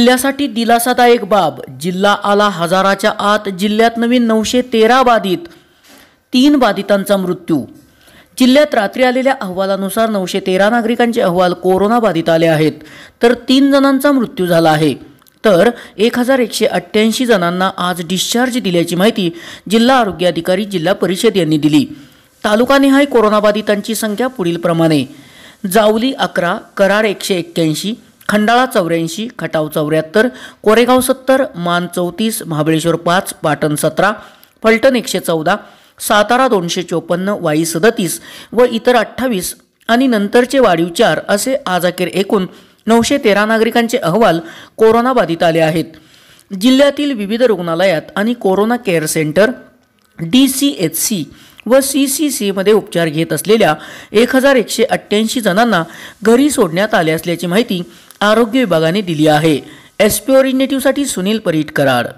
जिल्ह्यासाठी दिलासादायक बाब जिल्हा आला हजाराच्या आत जिल्ह्यात नवीन नऊशे तेरा बाधित तीन बाधितांचा मृत्यू जिल्ह्यात रात्री आलेल्या अहवालानुसार नऊशे तेरा नागरिकांचे अहवाल कोरोना बाधित आले आहेत तर तीन जणांचा मृत्यू झाला आहे तर एक हजार एकशे अठ्ठ्याऐंशी जणांना आज डिस्चार्ज दिल्याची माहिती जिल्हा आरोग्य अधिकारी जिल्हा परिषद यांनी दिली तालुकानिहाय कोरोनाबाधितांची संख्या पुढील प्रमाणे जावली अकरा करार एकशे एक्क्याऐंशी खंडाळा चौऱ्याऐंशी खटाव चौऱ्याहत्तर कोरेगाव सत्तर मान चौतीस महाबळेश्वर पाच पाटण सतरा फलटण एकशे चौदा सातारा दोनशे चोपन्न वाई सदतीस व इतर अठ्ठावीस आणि नंतरचे वाढीव चार असे आज अखेर एकूण नऊशे तेरा नागरिकांचे अहवाल कोरोनाबाधित आले आहेत जिल्ह्यातील विविध रुग्णालयात आणि corona care centre D C H C व सी सी सीमध्ये उपचार घेत असलेल्या एक हजार एकशे अठ्ठ्याऐंशी जणांना घरी सोडण्यात आले असल्याची माहिती आरोग्य विभागाने दिली आहे एस सुनील सुनील परीट करार।